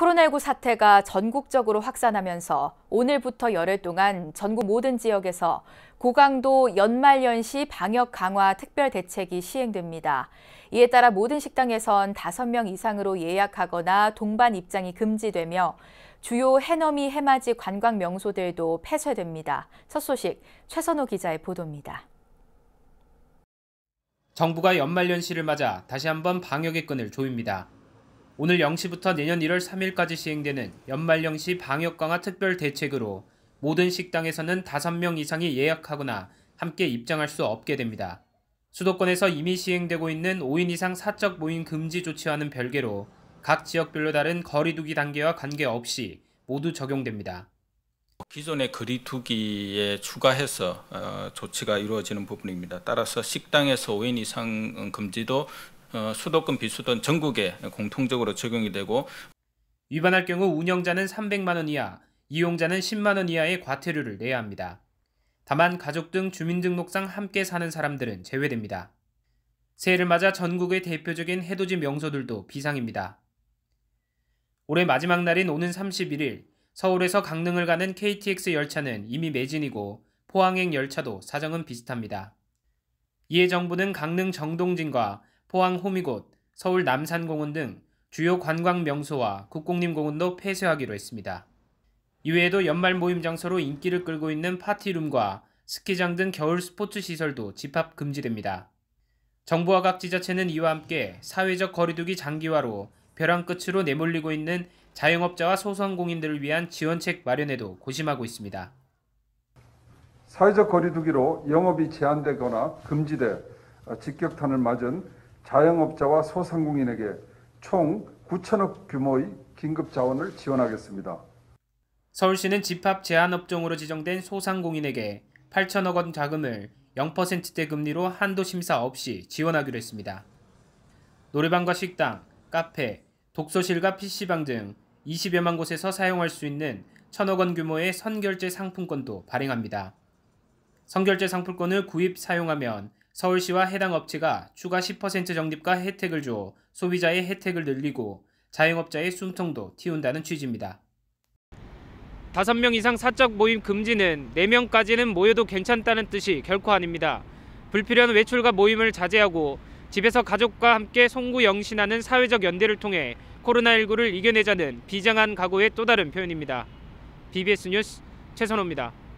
코로나19 사태가 전국적으로 확산하면서 오늘부터 열흘 동안 전국 모든 지역에서 고강도 연말연시 방역 강화 특별 대책이 시행됩니다. 이에 따라 모든 식당에선 5명 이상으로 예약하거나 동반 입장이 금지되며 주요 해넘이 해맞이 관광 명소들도 폐쇄됩니다. 첫 소식 최선호 기자의 보도입니다. 정부가 연말연시를 맞아 다시 한번 방역의 끈을 조입니다. 오늘 0시부터 내년 1월 3일까지 시행되는 연말영시 방역 강화 특별 대책으로 모든 식당에서는 5명 이상이 예약하거나 함께 입장할 수 없게 됩니다. 수도권에서 이미 시행되고 있는 5인 이상 사적 모임 금지 조치와는 별개로 각 지역별로 다른 거리두기 단계와 관계없이 모두 적용됩니다. 기존의 거리두기에 추가해서 어, 조치가 이루어지는 부분입니다. 따라서 식당에서 5인 이상 금지도 어, 수도권 비수도권 전국에 공통적으로 적용이 되고 위반할 경우 운영자는 300만 원 이하, 이용자는 10만 원 이하의 과태료를 내야 합니다. 다만 가족 등 주민등록상 함께 사는 사람들은 제외됩니다. 새해를 맞아 전국의 대표적인 해돋이 명소들도 비상입니다. 올해 마지막 날인 오는 31일 서울에서 강릉을 가는 KTX 열차는 이미 매진이고 포항행 열차도 사정은 비슷합니다. 이에 정부는 강릉 정동진과 포항 호미곶, 서울 남산공원 등 주요 관광 명소와 국공립공원도 폐쇄하기로 했습니다. 이외에도 연말 모임 장소로 인기를 끌고 있는 파티룸과 스키장 등 겨울 스포츠 시설도 집합 금지됩니다. 정부와 각 지자체는 이와 함께 사회적 거리두기 장기화로 벼랑 끝으로 내몰리고 있는 자영업자와 소상공인들을 위한 지원책 마련에도 고심하고 있습니다. 사회적 거리두기로 영업이 제한되거나 금지돼 직격탄을 맞은 자영업자와 소상공인에게 총 9천억 규모의 긴급 자원을 지원하겠습니다. 서울시는 집합 제한업종으로 지정된 소상공인에게 8천억 원 자금을 0%대 금리로 한도 심사 없이 지원하기로 했습니다. 노래방과 식당, 카페, 독서실과 PC방 등 20여만 곳에서 사용할 수 있는 천억 원 규모의 선결제 상품권도 발행합니다. 선결제 상품권을 구입, 사용하면 서울시와 해당 업체가 추가 10% 적립과 혜택을 줘 소비자의 혜택을 늘리고 자영업자의 숨통도 틔운다는 취지입니다. 5명 이상 사적 모임 금지는 4명까지는 모여도 괜찮다는 뜻이 결코 아닙니다. 불필요한 외출과 모임을 자제하고 집에서 가족과 함께 송구영신하는 사회적 연대를 통해 코로나19를 이겨내자는 비장한 각오의 또 다른 표현입니다. BBS 뉴스 최선호입니다.